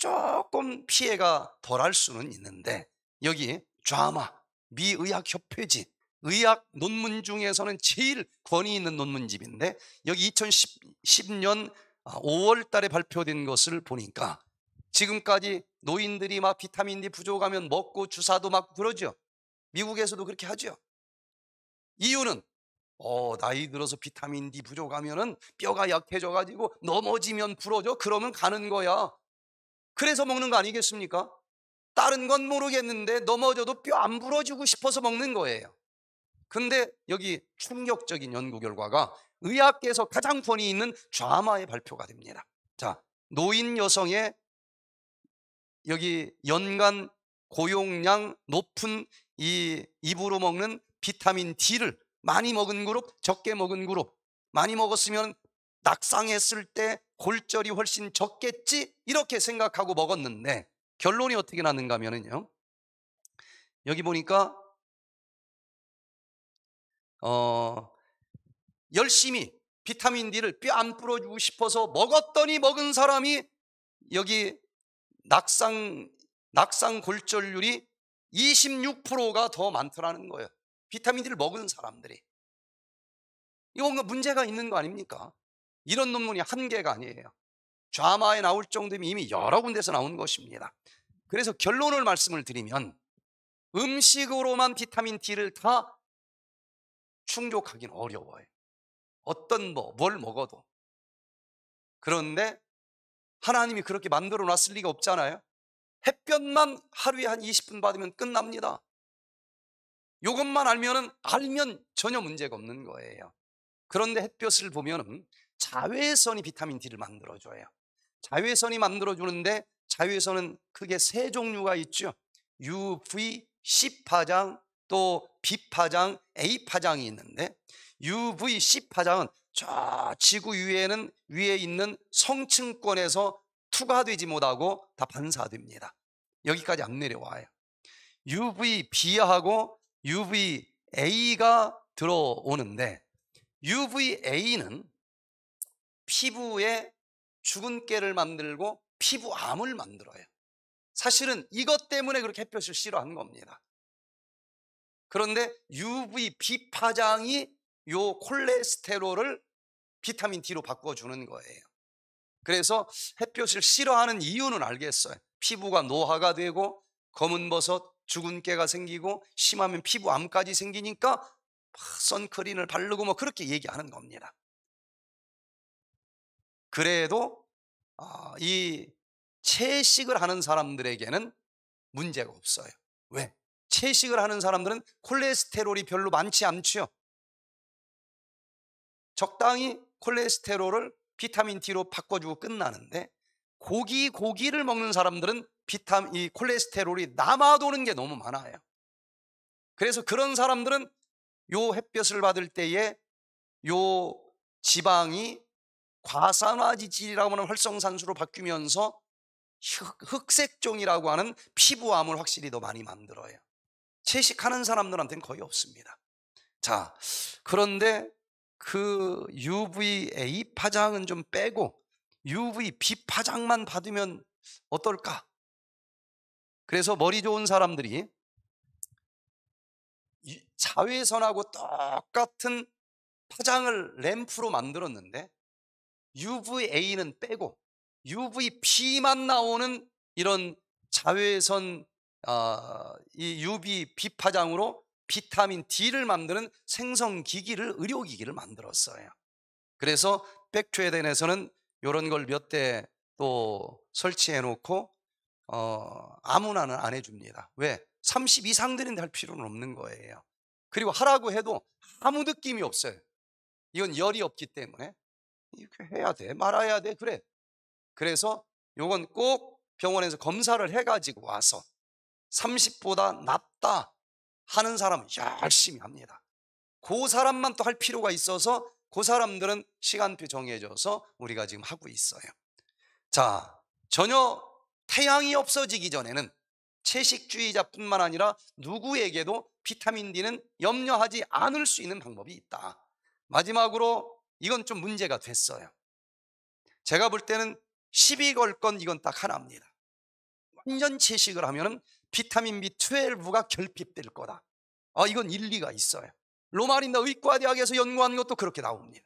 조금 피해가 덜할 수는 있는데 여기 좌마 미의학협회지 의학 논문 중에서는 제일 권위 있는 논문집인데 여기 2010년 5월 아, 달에 발표된 것을 보니까 지금까지 노인들이 막 비타민 D 부족하면 먹고 주사도 맞고 그러죠. 미국에서도 그렇게 하죠. 이유는 어, 나이 들어서 비타민 D 부족하면 뼈가 약해져 가지고 넘어지면 부러져. 그러면 가는 거야. 그래서 먹는 거 아니겠습니까? 다른 건 모르겠는데 넘어져도 뼈 안 부러지고 싶어서 먹는 거예요. 근데 여기 충격적인 연구 결과가 의학계에서 가장 권위 있는 좌마의 발표가 됩니다. 자, 노인 여성의 여기 연간 고용량 높은 이 입으로 먹는 비타민 D를 많이 먹은 그룹, 적게 먹은 그룹. 많이 먹었으면 낙상했을 때 골절이 훨씬 적겠지 이렇게 생각하고 먹었는데 결론이 어떻게 났는가 하면요 여기 보니까 어 열심히 비타민 D를 뼈 안 부러주고 싶어서 먹었더니 먹은 사람이 여기 낙상 낙상 골절률이 26%가 더 많더라는 거예요. 비타민 D를 먹은 사람들이 이거 뭔가 문제가 있는 거 아닙니까? 이런 논문이 한 개가 아니에요. 좌마에 나올 정도면 이미 여러 군데서 나온 것입니다. 그래서 결론을 말씀을 드리면 음식으로만 비타민 D를 다 충족하기는 어려워요. 어떤 뭐, 뭘 먹어도. 그런데 하나님이 그렇게 만들어 놨을 리가 없잖아요. 햇볕만 하루에 한 20분 받으면 끝납니다. 이것만 알면은 알면 전혀 문제가 없는 거예요. 그런데 햇볕을 보면은 자외선이 비타민 D를 만들어줘요. 자외선이 만들어주는데 자외선은 크게 세 종류가 있죠. UV, C파장, 또 B파장, A파장이 있는데 UV, C파장은 저 지구 위에는 위에 있는 성층권에서 투과되지 못하고 다 반사됩니다. 여기까지 안 내려와요. UV, B하고 UV, A가 들어오는데 UV, A는 피부에 죽은 깨를 만들고 피부암을 만들어요. 사실은 이것 때문에 그렇게 햇볕을 싫어하는 겁니다. 그런데 UV 비파장이 요 콜레스테롤을 비타민 D로 바꿔주는 거예요. 그래서 햇볕을 싫어하는 이유는 알겠어요. 피부가 노화가 되고 검은 버섯, 죽은 깨가 생기고 심하면 피부암까지 생기니까 선크림을 바르고 뭐 그렇게 얘기하는 겁니다. 그래도 어, 이 채식을 하는 사람들에게는 문제가 없어요. 왜? 채식을 하는 사람들은 콜레스테롤이 별로 많지 않죠 적당히 콜레스테롤을 비타민 D로 바꿔주고 끝나는데 고기 고기를 먹는 사람들은 비타이 콜레스테롤이 남아도는 게 너무 많아요. 그래서 그런 사람들은 요 햇볕을 받을 때에 요 지방이 과산화지질이라고 하는 활성산소로 바뀌면서 흑색종이라고 하는 피부암을 확실히 더 많이 만들어요. 채식하는 사람들한테는 거의 없습니다. 자, 그런데 그 UVA 파장은 좀 빼고 UVB 파장만 받으면 어떨까? 그래서 머리 좋은 사람들이 자외선하고 똑같은 파장을 램프로 만들었는데 UVA는 빼고 UVB만 나오는 이런 자외선 어, 이 u v 비 파장으로 비타민 D를 만드는 생성 기기를 의료 기기를 만들었어요. 그래서 백초에덴에서는 이런 걸 몇 대 또 설치해 놓고 어, 아무나는 안 해줍니다. 왜? 30 이상 되는데 할 필요는 없는 거예요. 그리고 하라고 해도 아무 느낌이 없어요. 이건 열이 없기 때문에 이렇게 해야 돼 말아야 돼 그래 그래서 요건 꼭 병원에서 검사를 해가지고 와서 30보다 낫다 하는 사람은 열심히 합니다 그 사람만 또 할 필요가 있어서 그 사람들은 시간표 정해져서 우리가 지금 하고 있어요 자 전혀 태양이 없어지기 전에는 채식주의자뿐만 아니라 누구에게도 비타민 D는 염려하지 않을 수 있는 방법이 있다 마지막으로 이건 좀 문제가 됐어요. 제가 볼 때는 시비 걸건 이건 딱 하나입니다. 완전 채식을 하면 비타민 B12가 결핍될 거다. 아, 이건 일리가 있어요. 로마린다 의과대학에서 연구한 것도 그렇게 나옵니다.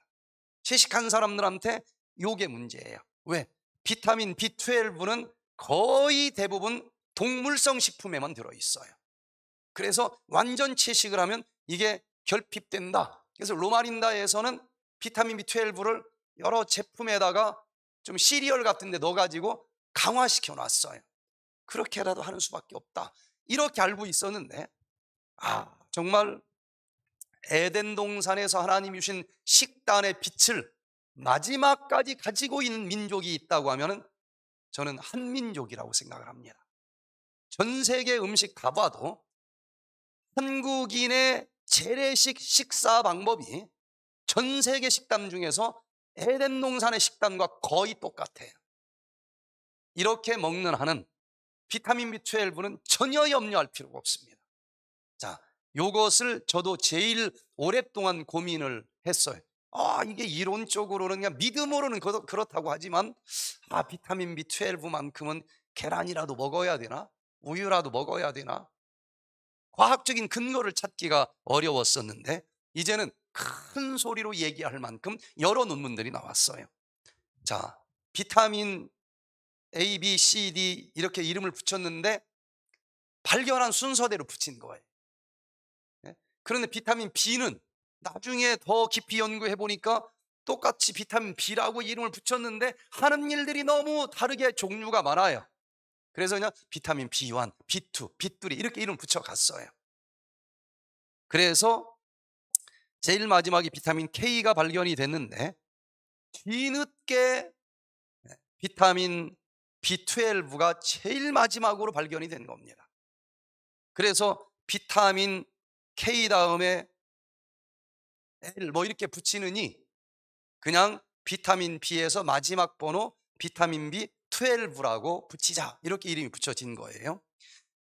채식한 사람들한테 요게 문제예요. 왜? 비타민 B12는 거의 대부분 동물성 식품에만 들어있어요. 그래서 완전 채식을 하면 이게 결핍된다. 그래서 로마린다에서는 비타민 B12를 여러 제품에다가 좀 시리얼 같은 데 넣어가지고 강화시켜 놨어요. 그렇게라도 하는 수밖에 없다. 이렇게 알고 있었는데, 아, 정말 에덴 동산에서 하나님이 주신 식단의 빛을 마지막까지 가지고 있는 민족이 있다고 하면 저는 한민족이라고 생각을 합니다. 전 세계 음식 가봐도 한국인의 재래식 식사 방법이 전 세계 식단 중에서 에덴 농산의 식단과 거의 똑같아요. 이렇게 먹는 한은 비타민 B12는 전혀 염려할 필요가 없습니다. 자, 요것을 저도 제일 오랫동안 고민을 했어요. 아, 이게 이론적으로는 그냥 믿음으로는 그렇다고 하지만 아, 비타민 B12만큼은 계란이라도 먹어야 되나? 우유라도 먹어야 되나? 과학적인 근거를 찾기가 어려웠었는데 이제는 큰 소리로 얘기할 만큼 여러 논문들이 나왔어요. 자, 비타민 A, B, C, D 이렇게 이름을 붙였는데 발견한 순서대로 붙인 거예요. 예? 그런데 비타민 B는 나중에 더 깊이 연구해 보니까 똑같이 비타민 B라고 이름을 붙였는데 하는 일들이 너무 다르게 종류가 많아요. 그래서 그냥 비타민 B1, B2, B3 이렇게 이름 붙여갔어요. 그래서 제일 마지막에 비타민 K가 발견이 됐는데 뒤늦게 네, 비타민 B12가 제일 마지막으로 발견이 된 겁니다. 그래서 비타민 K 다음에 L 뭐 이렇게 붙이느니 그냥 비타민 B에서 마지막 번호 비타민 B12라고 붙이자 이렇게 이름이 붙여진 거예요.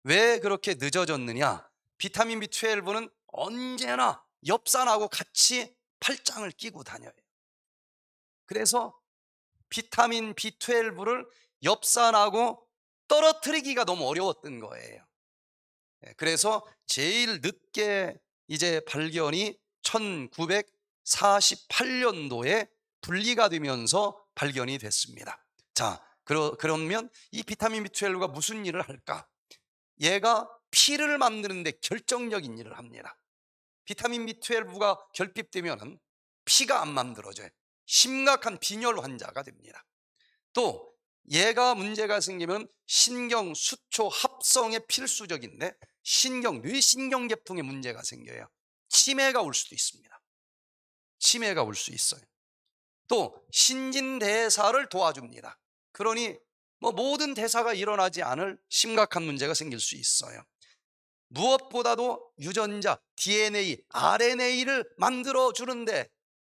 왜 그렇게 늦어졌느냐? 비타민 B12는 언제나 엽산하고 같이 팔짱을 끼고 다녀요. 그래서 비타민 B12를 엽산하고 떨어뜨리기가 너무 어려웠던 거예요. 예, 그래서 제일 늦게 이제 발견이 1948년도에 분리가 되면서 발견이 됐습니다. 자, 그러, 그러면 이 비타민 B12가 무슨 일을 할까? 얘가 피를 만드는데 결정적인 일을 합니다. 비타민 B12가 결핍되면 피가 안 만들어져요. 심각한 빈혈 환자가 됩니다. 또 얘가 문제가 생기면 신경 수초 합성에 필수적인데 신경 뇌신경계통에 문제가 생겨요. 치매가 올 수도 있습니다. 치매가 올 수 있어요. 또 신진대사를 도와줍니다. 그러니 뭐 모든 대사가 일어나지 않을 심각한 문제가 생길 수 있어요. 무엇보다도 유전자, DNA, RNA를 만들어 주는데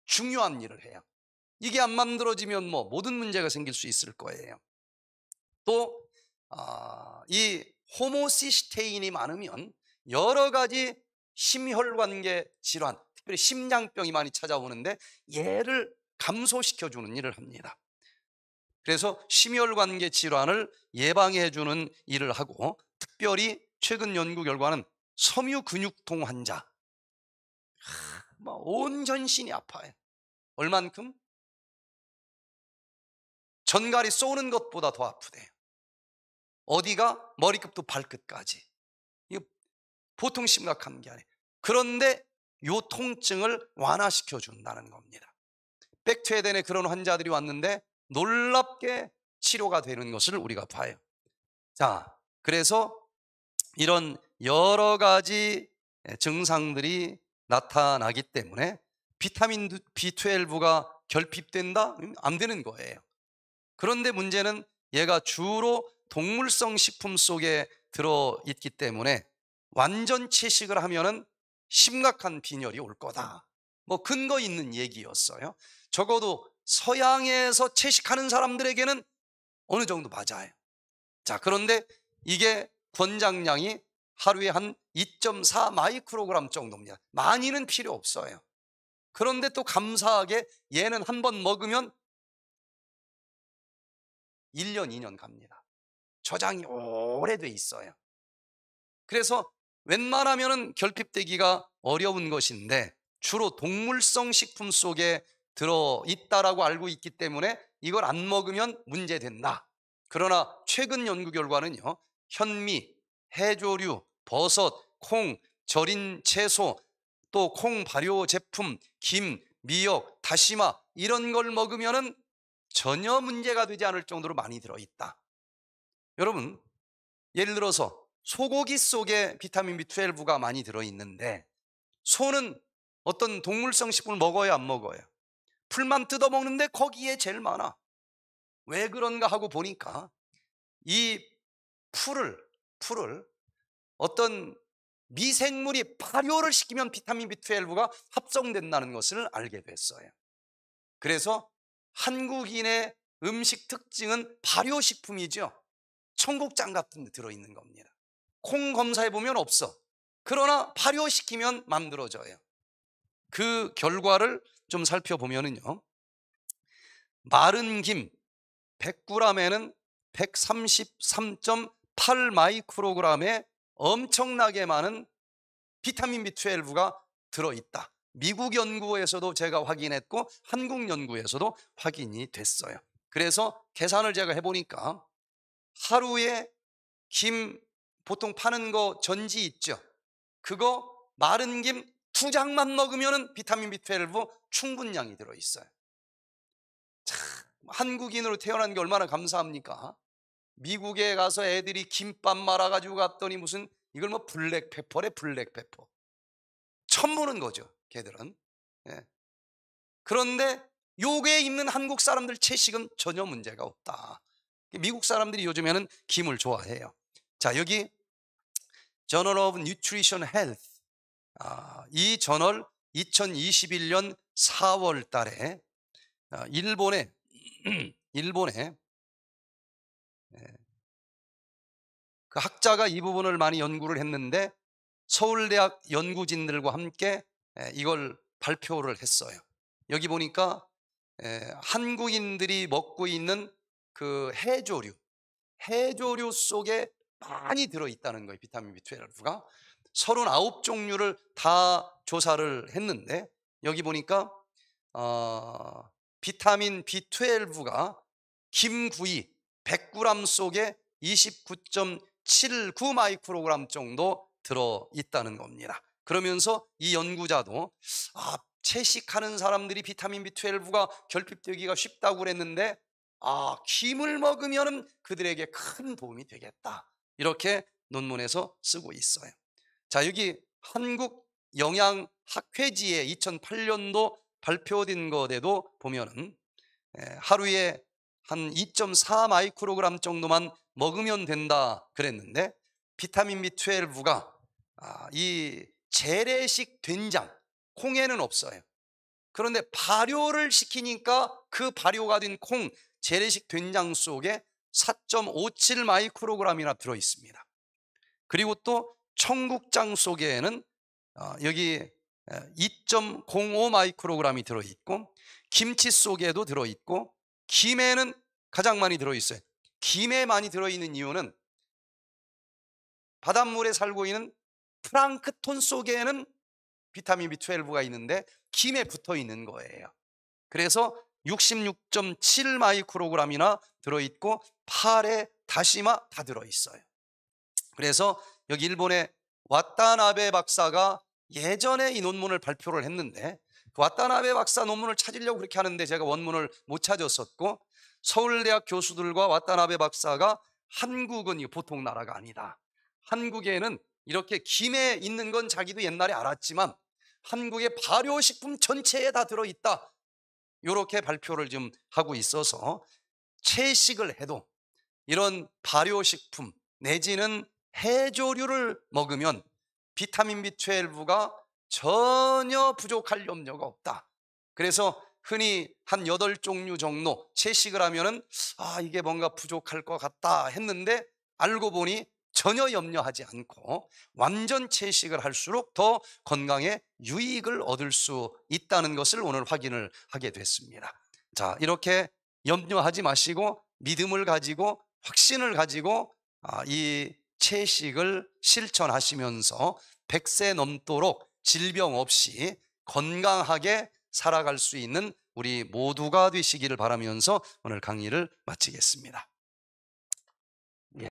중요한 일을 해요. 이게 안 만들어지면 뭐 모든 문제가 생길 수 있을 거예요. 또, 어, 이 호모시스테인이 많으면 여러 가지 심혈관계 질환, 특별히 심장병이 많이 찾아오는데 얘를 감소시켜주는 일을 합니다. 그래서 심혈관계 질환을 예방해주는 일을 하고 특별히 최근 연구 결과는 섬유 근육통 환자. 막 뭐 온전신이 아파요. 얼만큼? 전갈이 쏘는 것보다 더 아프대요. 어디가? 머리끝도 발끝까지. 이 보통 심각한 게 아니에요. 그런데 요 통증을 완화시켜 준다는 겁니다. 백트에덴에 그런 환자들이 왔는데 놀랍게 치료가 되는 것을 우리가 봐요. 자, 그래서 이런 여러 가지 예, 증상들이 나타나기 때문에 비타민 B12가 결핍된다? 음, 안 되는 거예요. 그런데 문제는 얘가 주로 동물성 식품 속에 들어있기 때문에 완전 채식을 하면은 심각한 빈혈이 올 거다. 뭐 근거 있는 얘기였어요. 적어도 서양에서 채식하는 사람들에게는 어느 정도 맞아요. 자, 그런데 이게 권장량이 하루에 한 2.4 마이크로그램 정도입니다. 많이는 필요 없어요. 그런데 또 감사하게 얘는 한 번 먹으면 1년, 2년 갑니다. 저장이 오래돼 있어요. 그래서 웬만하면 결핍되기가 어려운 것인데 주로 동물성 식품 속에 들어있다라고 알고 있기 때문에 이걸 안 먹으면 문제된다. 그러나 최근 연구 결과는요. 현미, 해조류, 버섯, 콩, 절인 채소, 또 콩 발효 제품, 김, 미역, 다시마 이런 걸먹으면 전혀 문제가 되지 않을 정도로 많이 들어 있다. 여러분, 예를 들어서 소고기 속에 비타민 B12가 많이 들어 있는데 소는 어떤 동물성 식품을 먹어야안 먹어요? 풀만 뜯어 먹는데 거기에 제일 많아. 왜 그런가 하고 보니까 이 풀을 풀을 어떤 미생물이 발효를 시키면 비타민 B12가 합성된다는 것을 알게 됐어요. 그래서 한국인의 음식 특징은 발효식품이죠. 청국장 같은 데 들어있는 겁니다. 콩 검사해 보면 없어. 그러나 발효시키면 만들어져요. 그 결과를 좀 살펴보면은요. 마른 김 100g에는 133. 8마이크로그램에 엄청나게 많은 비타민 B12가 들어있다. 미국 연구에서도 제가 확인했고 한국 연구에서도 확인이 됐어요. 그래서 계산을 제가 해보니까 하루에 김 보통 파는 거 전지 있죠. 그거 마른 김 두 장만 먹으면 비타민 B12 충분량이 들어있어요. 참 한국인으로 태어난 게 얼마나 감사합니까? 미국에 가서 애들이 김밥 말아가지고 갔더니 무슨 이걸 뭐 블랙페퍼래 블랙페퍼 처음 보는 거죠 걔들은 예. 그런데 요게 있는 한국 사람들 채식은 전혀 문제가 없다 미국 사람들이 요즘에는 김을 좋아해요 자 여기 저널 오브 뉴트리션 헬스 이 저널 2021년 4월 달에 아, 일본에일본에 *clears throat* 그 학자가 이 부분을 많이 연구를 했는데 서울대학 연구진들과 함께 예, 이걸 발표를 했어요. 여기 보니까 예, 한국인들이 먹고 있는 그 해조류, 해조류 속에 많이 들어있다는 거예요. 비타민 B12가. 39종류를 다 조사를 했는데 여기 보니까 어, 비타민 B12가 김구이 100g 속에 29. 7, 9 마이크로그램 정도 들어 있다는 겁니다. 그러면서 이 연구자도 아, 채식하는 사람들이 비타민 B12가 결핍되기가 쉽다고 그랬는데 아, 김을 먹으면 그들에게 큰 도움이 되겠다. 이렇게 논문에서 쓰고 있어요. 자, 여기 한국 영양학회지에 2008년도 발표된 것에도 보면은 예, 하루에 한 2.4 마이크로그램 정도만 먹으면 된다 그랬는데 비타민 B12가 아, 이 재래식 된장 콩에는 없어요. 그런데 발효를 시키니까 그 발효가 된 콩 재래식 된장 속에 4.57 마이크로그램이나 들어 있습니다. 그리고 또 청국장 속에는 아, 여기 2.05 마이크로그램이 들어 있고 김치 속에도 들어 있고 김에는 가장 많이 들어 있어요. 김에 많이 들어있는 이유는 바닷물에 살고 있는 프랑크톤 속에는 비타민 B12가 있는데 김에 붙어 있는 거예요. 그래서 66.7 마이크로그램이나 들어있고 파래, 다시마 다 들어있어요. 그래서 여기 일본의 왓다나베 박사가 예전에 이 논문을 발표를 했는데 그 왓다나베 박사 논문을 찾으려고 그렇게 하는데 제가 원문을 못 찾았었고 서울대학 교수들과 왓다나베 박사가 한국은 보통 나라가 아니다. 한국에는 이렇게 김에 있는 건 자기도 옛날에 알았지만 한국의 발효식품 전체에 다 들어있다. 이렇게 발표를 지금 하고 있어서 채식을 해도 이런 발효식품 내지는 해조류를 먹으면 비타민 B12가 전혀 부족할 염려가 없다. 그래서 흔히 한 여덟 종류 정도 채식을 하면은 아, 이게 뭔가 부족할 것 같다 했는데 알고 보니 전혀 염려하지 않고 완전 채식을 할수록 더 건강에 유익을 얻을 수 있다는 것을 오늘 확인을 하게 됐습니다. 자, 이렇게 염려하지 마시고 믿음을 가지고 확신을 가지고 아, 이 채식을 실천하시면서 100세 넘도록 질병 없이 건강하게 살아갈 수 있는 우리 모두가 되시기를 바라면서 오늘 강의를 마치겠습니다.